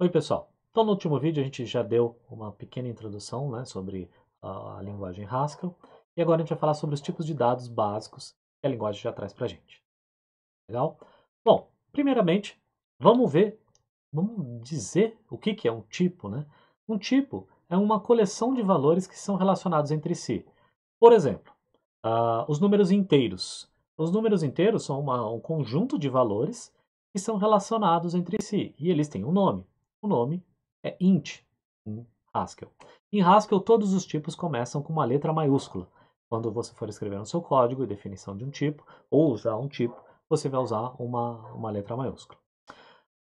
Oi, pessoal. Então, no último vídeo a gente já deu uma pequena introdução né, sobre a, linguagem Haskell. E agora a gente vai falar sobre os tipos de dados básicos que a linguagem já traz para a gente. Legal? Bom, primeiramente, vamos ver, vamos dizer o que, que é um tipo. Né? Um tipo é uma coleção de valores que são relacionados entre si. Por exemplo, uh, os números inteiros. Os números inteiros são uma, um conjunto de valores que são relacionados entre si, e eles têm um nome. O nome é int em Haskell. Em Haskell, todos os tipos começam com uma letra maiúscula. Quando você for escrever no seu código e definição de um tipo, ou usar um tipo, você vai usar uma, uma letra maiúscula.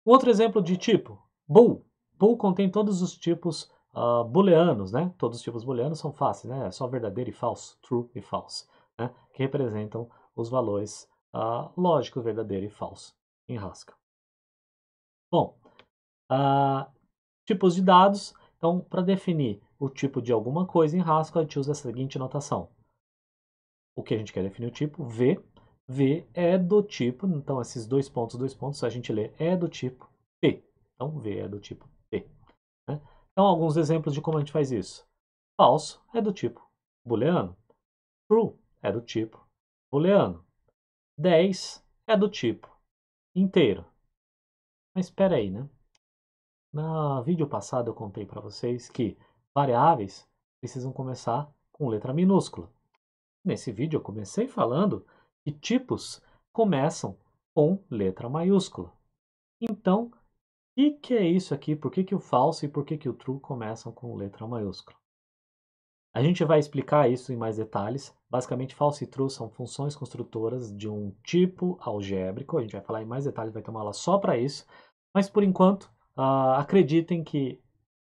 Outro exemplo de tipo, bool. Bool contém todos os tipos uh, booleanos, né? Todos os tipos booleanos são fáceis, né? É só verdadeiro e falso, true e false, né? Que representam os valores uh, lógicos verdadeiro e falso em Haskell. Bom, uh, tipos de dados. Então, para definir o tipo de alguma coisa em Haskell, a gente usa a seguinte notação. O que a gente quer definir o tipo, V. V é do tipo, então esses dois pontos, dois pontos, a gente lê é do tipo P. Então, V é do tipo P. Né? Então, alguns exemplos de como a gente faz isso. Falso é do tipo booleano. True é do tipo booleano. 10 é do tipo inteiro. Mas espera aí, né? No vídeo passado eu contei para vocês que variáveis precisam começar com letra minúscula. Nesse vídeo eu comecei falando que tipos começam com letra maiúscula. Então, o que, que, é isso aqui? Por que, que o falso e por que, que o true começam com letra maiúscula? A gente vai explicar isso em mais detalhes. Basicamente, falso e true são funções construtoras de um tipo algébrico. A gente vai falar em mais detalhes, vai ter uma aula só para isso. Mas, por enquanto, uh, acreditem que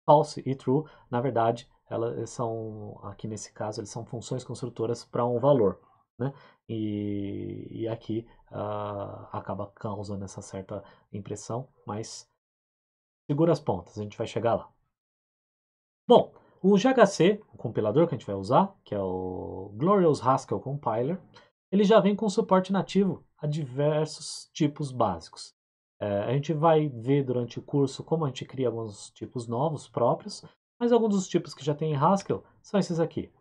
false e true, na verdade, elas são, aqui nesse caso, eles são funções construtoras para um valor. Né? E, e aqui uh, acaba causando essa certa impressão, mas segura as pontas, a gente vai chegar lá. Bom, o GHC, o compilador que a gente vai usar, que é o Glorious Haskell Compiler, ele já vem com suporte nativo a diversos tipos básicos. É, a gente vai ver durante o curso como a gente cria alguns tipos novos próprios, mas alguns dos tipos que já tem em Haskell são esses aqui.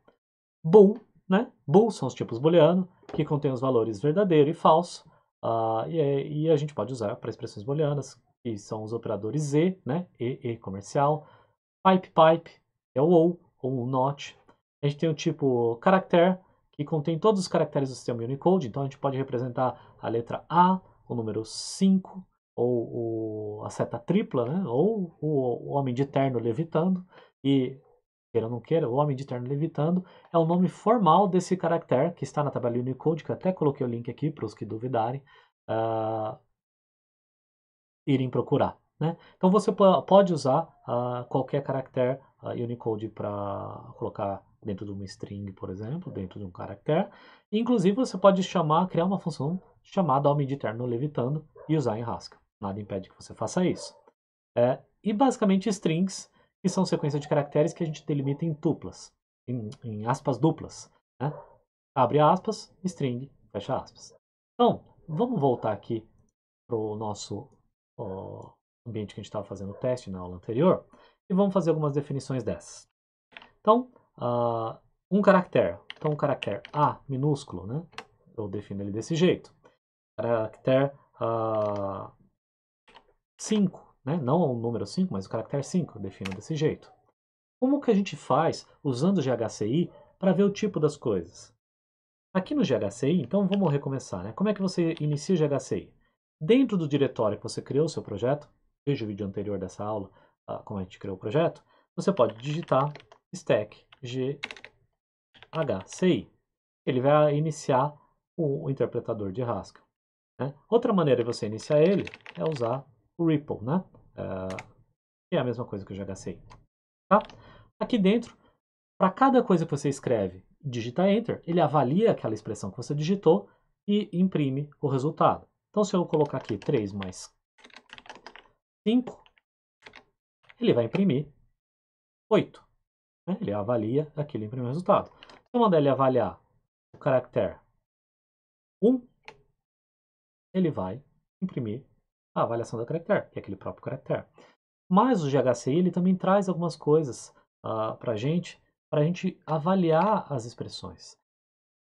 Bool, né? Bool são os tipos booleano, que contém os valores verdadeiro e falso, uh, e, é, e, a gente pode usar para expressões booleanas, que são os operadores E, né? E, E comercial, pipe, pipe, é o OU, ou o NOT. A gente tem o tipo caractere, que contém todos os caracteres do sistema Unicode, então a gente pode representar a letra A, o número 5, ou, ou a seta tripla, né? ou o, o homem de terno levitando, e queira ou não queira, o homem de terno levitando é o nome formal desse caractere que está na tabela Unicode, que até coloquei o link aqui para os que duvidarem uh, irem procurar. Né? Então você pode usar uh, qualquer caractere uh, Unicode para colocar dentro de uma string, por exemplo, dentro de um caractere. Inclusive você pode chamar, criar uma função chamada homem de terno levitando e usar em Haskell nada impede que você faça isso. É, e basicamente strings, que são sequências de caracteres que a gente delimita em tuplas, em, em aspas duplas. Né? Abre aspas, string, fecha aspas. Então, vamos voltar aqui para o nosso ambiente que a gente estava fazendo o teste na aula anterior e vamos fazer algumas definições dessas. Então, uh, um caractere. Então, o um caractere A minúsculo, né? Eu defino ele desse jeito. Caractere uh, 5, né? não o número 5, mas o caractere 5, definido defino desse jeito. Como que a gente faz usando o GHCI para ver o tipo das coisas? Aqui no GHCI, então vamos recomeçar. Né? Como é que você inicia o GHCI? Dentro do diretório que você criou o seu projeto, veja o vídeo anterior dessa aula, ah, como a gente criou o projeto, você pode digitar stack GHCI. Ele vai iniciar o interpretador de Haskell. Né? Outra maneira de você iniciar ele é usar o Ripple, né? Ah, que é a mesma coisa que eu já gastei. Tá? Aqui dentro, para cada coisa que você escreve, digita Enter, ele avalia aquela expressão que você digitou e imprime o resultado. Então, se eu colocar aqui 3 mais 5, ele vai imprimir 8. Né? Ele avalia aquele imprime o resultado. Se eu mandar ele avaliar o caractere 1, ele vai imprimir a avaliação do caractere, que é aquele próprio caractere. Mas o GHCI ele também traz algumas coisas uh, ah, para a gente, para a gente avaliar as expressões.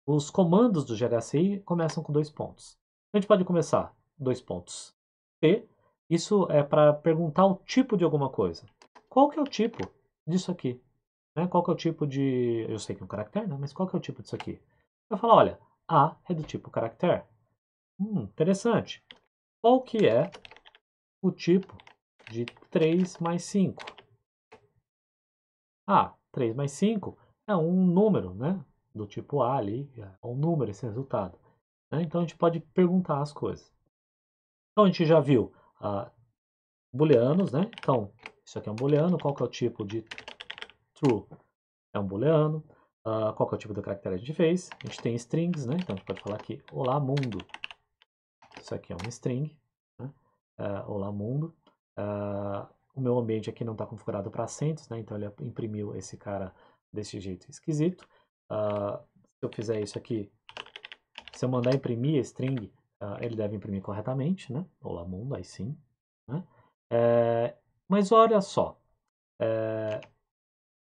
Os comandos do GHCI começam com dois pontos. A gente pode começar dois pontos. T, isso é para perguntar o tipo de alguma coisa. Qual que é o tipo disso aqui? Né? Qual que é o tipo de... Eu sei que é um caractere, né? mas qual que é o tipo disso aqui? Eu falo, olha, A é do tipo caractere. Hum, interessante. Qual que é o tipo de 3 mais 5? Ah, 3 mais 5 é um número, né? Do tipo A ali, é um número esse resultado. Né? Então a gente pode perguntar as coisas. Então a gente já viu ah, booleanos, né? Então, isso aqui é um booleano, qual que é o tipo de true? É um booleano. Uh, qual que é o tipo do caractere que a gente fez? A gente tem strings, né? Então a gente pode falar aqui, olá mundo. Isso aqui é um string. Né? Uh, olá, mundo. Uh, o meu ambiente aqui não está configurado para assentos, né? então ele imprimiu esse cara desse jeito esquisito. Uh, se eu fizer isso aqui, se eu mandar imprimir a string, ele deve imprimir corretamente, né? Olá, mundo, aí sim. Né? É, mas olha só, é,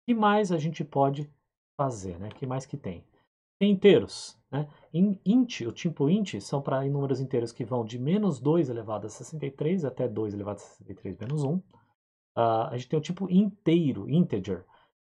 que mais a gente pode fazer, né? Que mais que tem? inteiros. Né? int, o tipo int são para números inteiros que vão de menos 2 elevado a 63 até 2 elevado a 63 menos 1. Uh, ah, a gente tem o tipo inteiro, integer.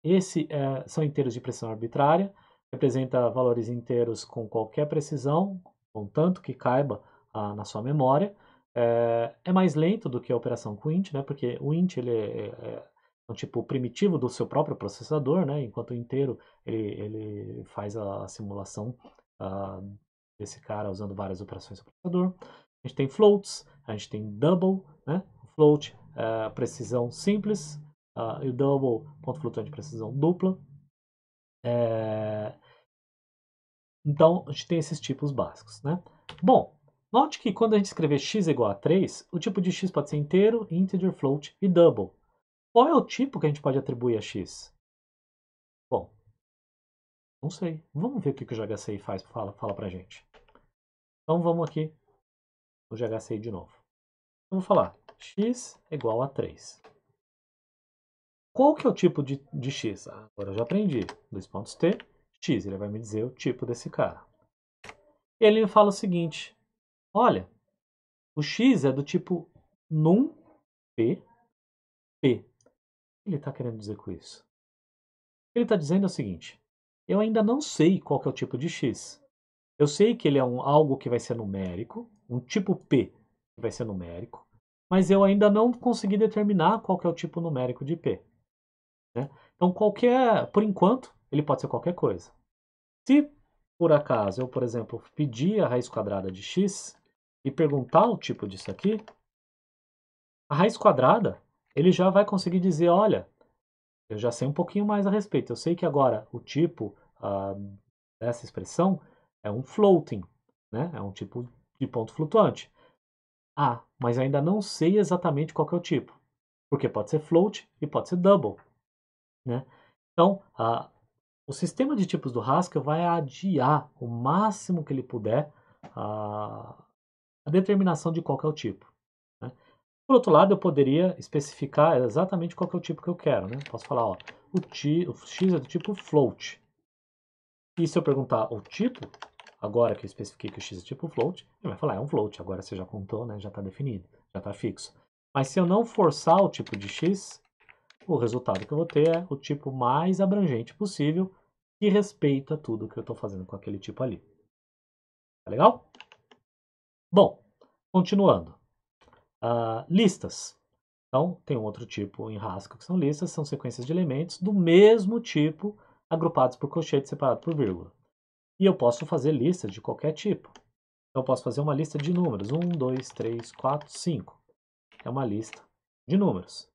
Esse é, são inteiros de pressão arbitrária, representa valores inteiros com qualquer precisão, contanto que caiba uh, na sua memória. É, é, mais lento do que a operação com int, né? porque o int ele é, é um então, tipo primitivo do seu próprio processador, né? enquanto inteiro ele, ele faz a simulação uh, desse cara usando várias operações do processador. A gente tem floats, a gente tem double, né? float, uh, precisão simples, uh, e o double, ponto flutuante, precisão dupla. É... Então, a gente tem esses tipos básicos. Né? Bom, note que quando a gente escrever x igual a 3, o tipo de x pode ser inteiro, integer, float e double. Qual é o tipo que a gente pode atribuir a X? Bom, não sei. Vamos ver o que, o GHCI faz, fala, fala pra gente. Então vamos aqui no GHCI de novo. Vamos falar x igual a 3. Qual que é o tipo de, de x? Ah, agora eu já aprendi. Dois pontos t, x. Ele vai me dizer o tipo desse cara. Ele me fala o seguinte. Olha, o x é do tipo num p, p ele está querendo dizer com isso? Ele está dizendo o seguinte: eu ainda não sei qual é o tipo de x. Eu sei que ele é um, algo que vai ser numérico, um tipo p que vai ser numérico, mas eu ainda não consegui determinar qual é o tipo numérico de p. Né? Então, qualquer, por enquanto, ele pode ser qualquer coisa. Se por acaso eu, por exemplo, pedir a raiz quadrada de x e perguntar o tipo disso aqui, a raiz quadrada ele já vai conseguir dizer, olha, eu já sei um pouquinho mais a respeito. Eu sei que agora o tipo uh, dessa expressão é um floating, né? É um tipo de ponto flutuante. Ah, mas ainda não sei exatamente qual é o tipo, porque pode ser float e pode ser double, né? Então, uh, o sistema de tipos do Haskell vai adiar o máximo que ele puder uh, a determinação de qual é o tipo. Por outro lado, eu poderia especificar exatamente qual que é o tipo que eu quero, né? Posso falar, ó, o, ti, o x é do tipo float. E se eu perguntar o tipo, agora que eu especifiquei que o x é tipo float, ele vai falar, é um float, agora você já contou, né? Já está definido, já está fixo. Mas se eu não forçar o tipo de x, o resultado que eu vou ter é o tipo mais abrangente possível que respeita tudo que eu estou fazendo com aquele tipo ali. Tá legal? Bom, continuando uh, listas. Então, tem um outro tipo em Haskell que são listas, são sequências de elementos do mesmo tipo, agrupados por colchetes separado por vírgula. E eu posso fazer listas de qualquer tipo. Então, eu posso fazer uma lista de números: 1, 2, 3, 4, 5. É uma lista de números.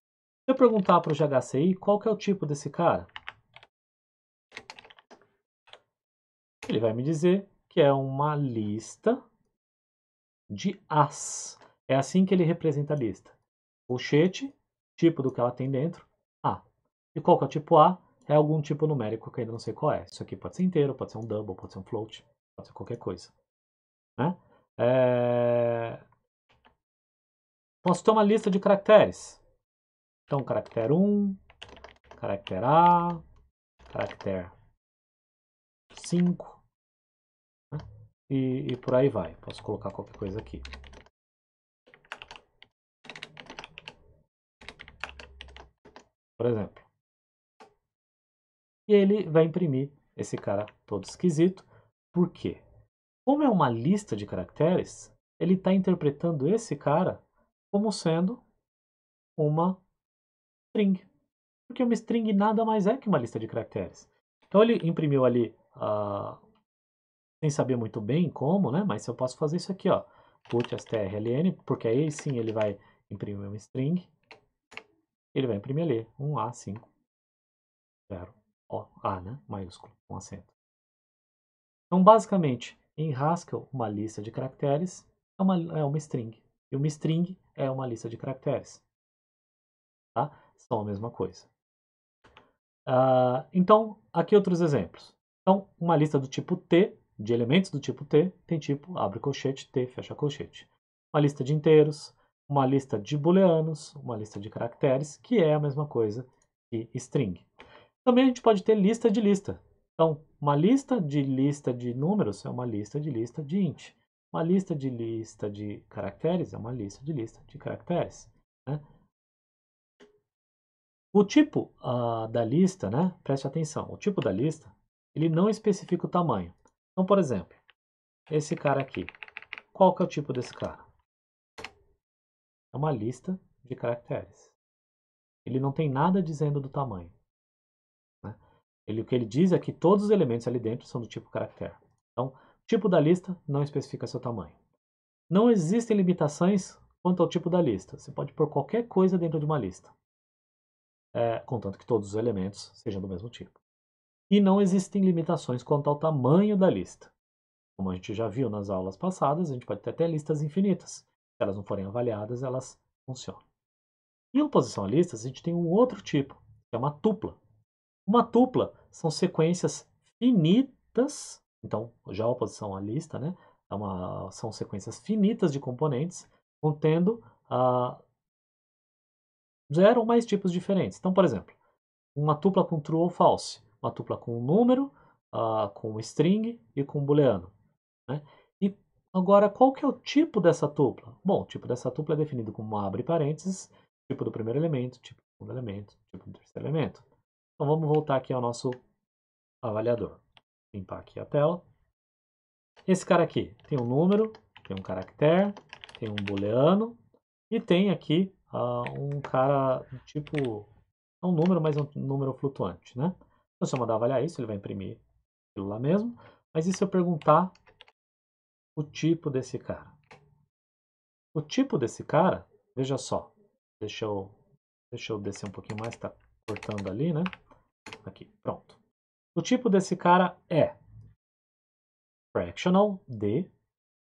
Se eu perguntar para o GHCI qual que é o tipo desse cara, ele vai me dizer que é uma lista de as. É assim que ele representa a lista. Colchete, tipo do que ela tem dentro, A. E qual que é o tipo A? É algum tipo numérico que eu ainda não sei qual é. Isso aqui pode ser inteiro, pode ser um double, pode ser um float, pode ser qualquer coisa. Né? É... Posso ter uma lista de caracteres. Então, caractere 1, caractere A, caractere 5, né? e, e por aí vai. Posso colocar qualquer coisa aqui. por exemplo. E ele vai imprimir esse cara todo esquisito. Por quê? Como é uma lista de caracteres, ele está interpretando esse cara como sendo uma string. Porque uma string nada mais é que uma lista de caracteres. Então ele imprimiu ali, ah, sem saber muito bem como, né? Mas eu posso fazer isso aqui, ó. Put strln, porque aí sim ele vai imprimir uma string ele vai imprimir ali um A5, 0, O, A, né? Maiúsculo, com acento. Então, basicamente, em Haskell, uma lista de caracteres é uma, é uma string. E uma string é uma lista de caracteres. Tá? São a mesma coisa. Uh, então, aqui outros exemplos. Então, uma lista do tipo T, de elementos do tipo T, tem tipo abre colchete, T, fecha colchete. Uma lista de inteiros, uma lista de booleanos, uma lista de caracteres, que é a mesma coisa que string. Também a gente pode ter lista de lista. Então, uma lista de lista de números é uma lista de lista de int. Uma lista de lista de caracteres é uma lista de lista de caracteres. Né? O tipo uh, da lista, né? preste atenção, o tipo da lista, ele não especifica o tamanho. Então, por exemplo, esse cara aqui. Qual que é o tipo desse cara? É uma lista de caracteres. Ele não tem nada dizendo do tamanho. Né? Ele, o que ele diz é que todos os elementos ali dentro são do tipo caractere. Então, tipo da lista não especifica seu tamanho. Não existem limitações quanto ao tipo da lista. Você pode pôr qualquer coisa dentro de uma lista, é, contanto que todos os elementos sejam do mesmo tipo. E não existem limitações quanto ao tamanho da lista. Como a gente já viu nas aulas passadas, a gente pode ter até listas infinitas elas não forem avaliadas, elas funcionam. Em oposição a listas, a gente tem um outro tipo, que é uma tupla. Uma tupla são sequências finitas, então já a oposição à lista, né? É uma, são sequências finitas de componentes contendo ah, zero ou mais tipos diferentes. Então, por exemplo, uma tupla com true ou false, uma tupla com um número, ah, com um string e com um booleano. Né? Agora, qual que é o tipo dessa tupla? Bom, o tipo dessa tupla é definido como abre parênteses, tipo do primeiro elemento, tipo do segundo elemento, tipo do terceiro elemento. Então vamos voltar aqui ao nosso avaliador. Limpar aqui a tela. Esse cara aqui tem um número, tem um caractere, tem um booleano e tem aqui uh, um cara tipo é um número, mas é um número flutuante, né? Então, se eu mandar avaliar isso, ele vai imprimir aquilo lá mesmo. Mas e se eu perguntar o tipo desse cara. O tipo desse cara, veja só, deixa eu, deixa eu descer um pouquinho mais, tá cortando ali, né? Aqui, pronto. O tipo desse cara é fractional D.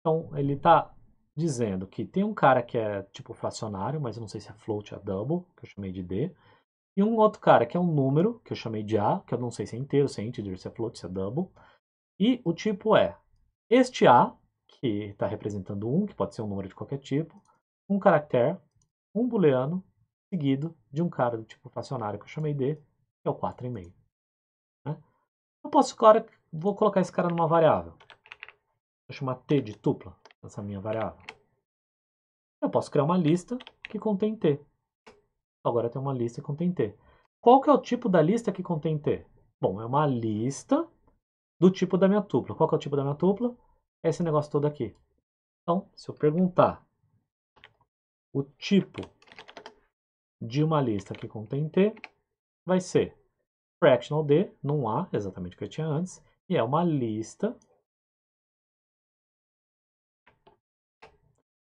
Então, ele está dizendo que tem um cara que é tipo fracionário, mas eu não sei se é float a double, que eu chamei de D. E um outro cara que é um número, que eu chamei de A, que eu não sei se é inteiro, se é integer, se é float, se é double. E o tipo é este A, que está representando 1, que pode ser um número de qualquer tipo, um caractere, um booleano, seguido de um cara do tipo fracionário que eu chamei de que é o 4,5. Né? Eu posso, claro, vou colocar esse cara numa variável. Vou chamar T de tupla, essa minha variável. Eu posso criar uma lista que contém T. Agora tem uma lista que contém T. Qual que é o tipo da lista que contém T? Bom, é uma lista do tipo da minha tupla. Qual que é o tipo da minha tupla? esse negócio todo aqui. Então, se eu perguntar o tipo de uma lista que contém T, vai ser fractional D, num A, exatamente o que eu tinha antes, e é uma lista,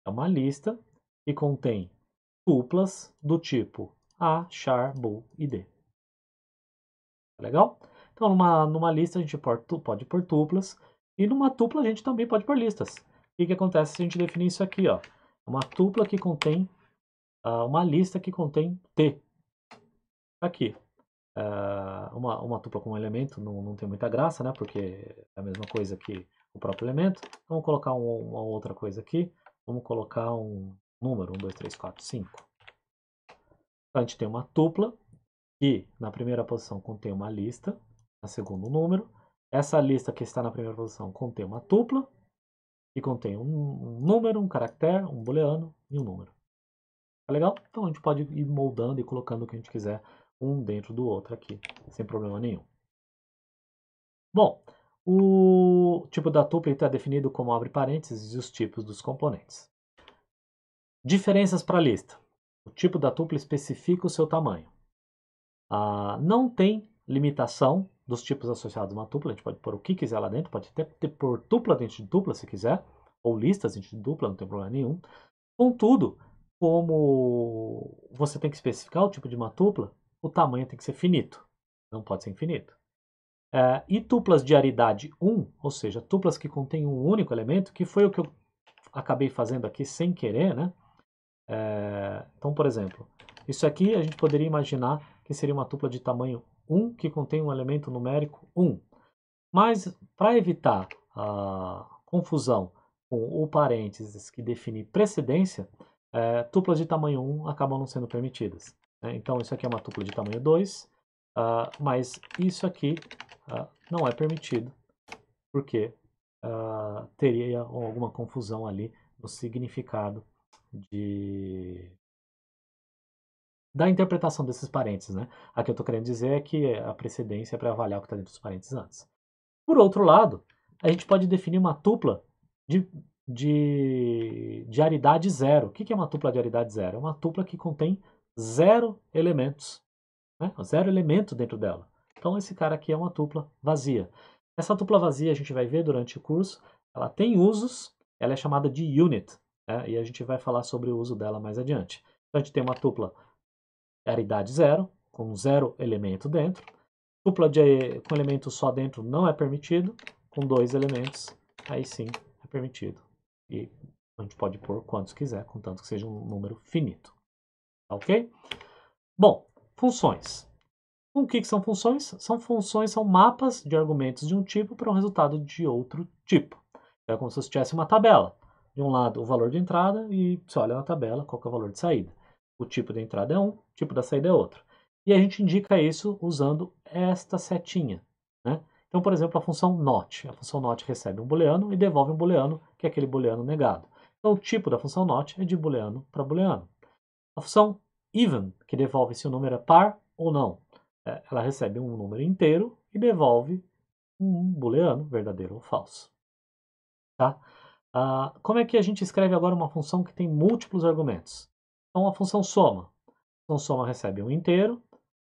é uma lista que contém tuplas do tipo A, char, bool e D. Tá legal? Então, numa, numa lista, a gente pode, pôr tuplas, e numa tupla a gente também pode pôr listas. O que, que acontece se a gente definir isso aqui? Ó? Uma tupla que contém, uh, uma lista que contém T. Aqui. Uh, uma, uma tupla com um elemento não, não tem muita graça, né? Porque é a mesma coisa que o próprio elemento. Vamos colocar um, uma outra coisa aqui. Vamos colocar um número, 1, 2, 3, 4, 5. Então, a gente tem uma tupla que na primeira posição contém uma lista, na segunda um número, essa lista que está na primeira posição contém uma tupla, que contém um, número, um caractere, um booleano e um número. Tá legal? Então a gente pode ir moldando e colocando o que a gente quiser um dentro do outro aqui, sem problema nenhum. Bom, o tipo da tupla está definido como abre parênteses e os tipos dos componentes. Diferenças para a lista. O tipo da tupla especifica o seu tamanho. Ah, não tem limitação dos tipos associados a uma tupla, a gente pode pôr o que quiser lá dentro, pode até ter por tupla dentro de dupla se quiser, ou listas dentro de dupla, não tem problema nenhum. Contudo, como você tem que especificar o tipo de uma tupla, o tamanho tem que ser finito, não pode ser infinito. É, e tuplas de aridade 1, ou seja, tuplas que contêm um único elemento, que foi o que eu acabei fazendo aqui sem querer, né? É, então, por exemplo, isso aqui a gente poderia imaginar que seria uma tupla de tamanho um que contém um elemento numérico 1. Mas, para evitar a confusão com o parênteses que define precedência, é, tuplas de tamanho 1 acabam não sendo permitidas. Né? Então, isso aqui é uma tupla de tamanho 2, uh, ah, mas isso aqui uh, não é permitido, porque uh, teria alguma confusão ali no significado de da interpretação desses parênteses, né? Aqui eu estou querendo dizer é que a precedência é para avaliar o que está dentro dos parênteses antes. Por outro lado, a gente pode definir uma tupla de, de, de aridade zero. O que é uma tupla de aridade zero? É uma tupla que contém zero elementos, né? zero elemento dentro dela. Então esse cara aqui é uma tupla vazia. Essa tupla vazia a gente vai ver durante o curso, ela tem usos, ela é chamada de unit, né? e a gente vai falar sobre o uso dela mais adiante. Então a gente tem uma tupla aridade zero, com zero elemento dentro. Tupla de, com elemento só dentro não é permitido, com dois elementos aí sim é permitido. E a gente pode pôr quantos quiser, contanto que seja um número finito. Tá ok? Bom, funções. O que, que são funções? São funções, são mapas de argumentos de um tipo para um resultado de outro tipo. É como se você tivesse uma tabela. De um lado, o valor de entrada e você olha na tabela qual é o valor de saída. O tipo da entrada é um, o tipo da saída é outro. E a gente indica isso usando esta setinha. Né? Então, por exemplo, a função not. A função not recebe um booleano e devolve um booleano, que é aquele booleano negado. Então, o tipo da função not é de booleano para booleano. A função even, que devolve se o número é par ou não. É, ela recebe um número inteiro e devolve um booleano, verdadeiro ou falso. Tá? Ah, como é que a gente escreve agora uma função que tem múltiplos argumentos? Então a função soma. A função soma recebe um inteiro,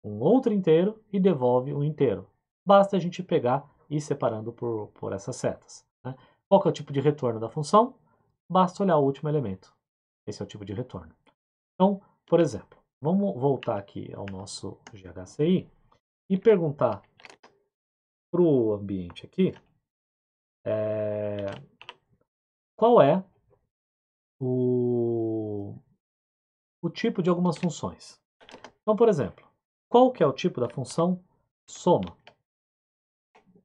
um outro inteiro e devolve um inteiro. Basta a gente pegar e ir separando por, por essas setas. Né? Qual é o tipo de retorno da função? Basta olhar o último elemento. Esse é o tipo de retorno. Então, por exemplo, vamos voltar aqui ao nosso GHCI e perguntar para o ambiente aqui é, qual é o o tipo de algumas funções. Então, por exemplo, qual que é o tipo da função soma?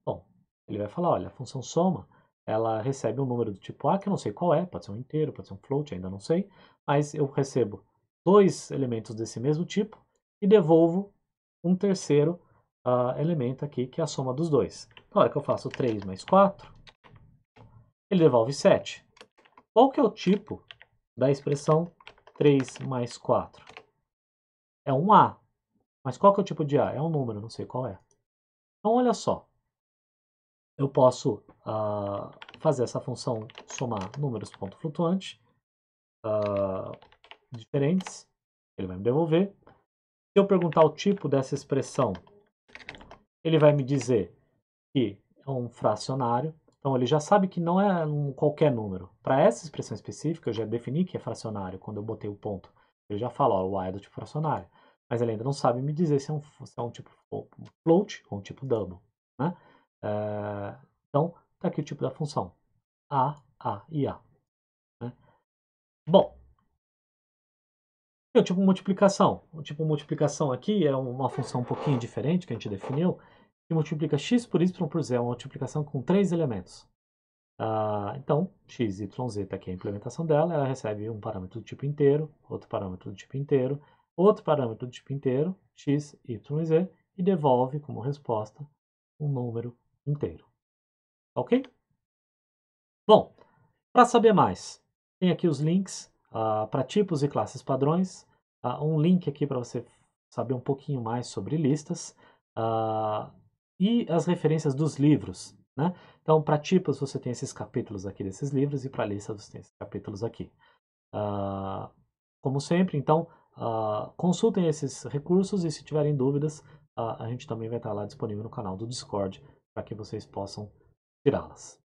Bom, ele vai falar, olha, a função soma, ela recebe um número do tipo A, que eu não sei qual é, pode ser um inteiro, pode ser um float, ainda não sei, mas eu recebo dois elementos desse mesmo tipo e devolvo um terceiro uh, elemento aqui, que é a soma dos dois. Então, olha que eu faço 3 mais 4, ele devolve 7. Qual que é o tipo da expressão 3 mais 4. É um A. Mas qual que é o tipo de A? É um número, não sei qual é. Então, olha só. Eu posso uh, fazer essa função somar números ponto flutuante uh, diferentes. Ele vai me devolver. Se eu perguntar o tipo dessa expressão, ele vai me dizer que é um fracionário. Então, ele já sabe que não é um qualquer número. Para essa expressão específica, eu já defini que é fracionário quando eu botei o ponto. Ele já fala, ó, o A é do tipo fracionário. Mas ele ainda não sabe me dizer se é um, se é um tipo float ou um tipo double. Né? É, então, está aqui o tipo da função. A, A e A. Né? Bom, tem o tipo multiplicação. O tipo multiplicação aqui é uma função um pouquinho diferente que a gente definiu que multiplica x por y por z, é uma multiplicação com três elementos. Uh, então, x, y, z está aqui a implementação dela, ela recebe um parâmetro do tipo inteiro, outro parâmetro do tipo inteiro, outro parâmetro do tipo inteiro, x, y e z, e devolve como resposta um número inteiro. Tá ok? Bom, para saber mais, tem aqui os links uh, ah, para tipos e classes padrões, uh, um link aqui para você saber um pouquinho mais sobre listas. Uh, e as referências dos livros. Né? Então, para tipos você tem esses capítulos aqui desses livros e para lista você tem esses capítulos aqui. Uh, como sempre, então, uh, consultem esses recursos e se tiverem dúvidas, uh, a gente também vai estar lá disponível no canal do Discord para que vocês possam tirá-las.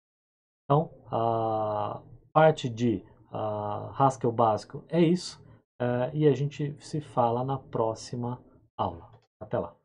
Então, a parte de Haskell básico é isso eh, e a gente se fala na próxima aula. Até lá!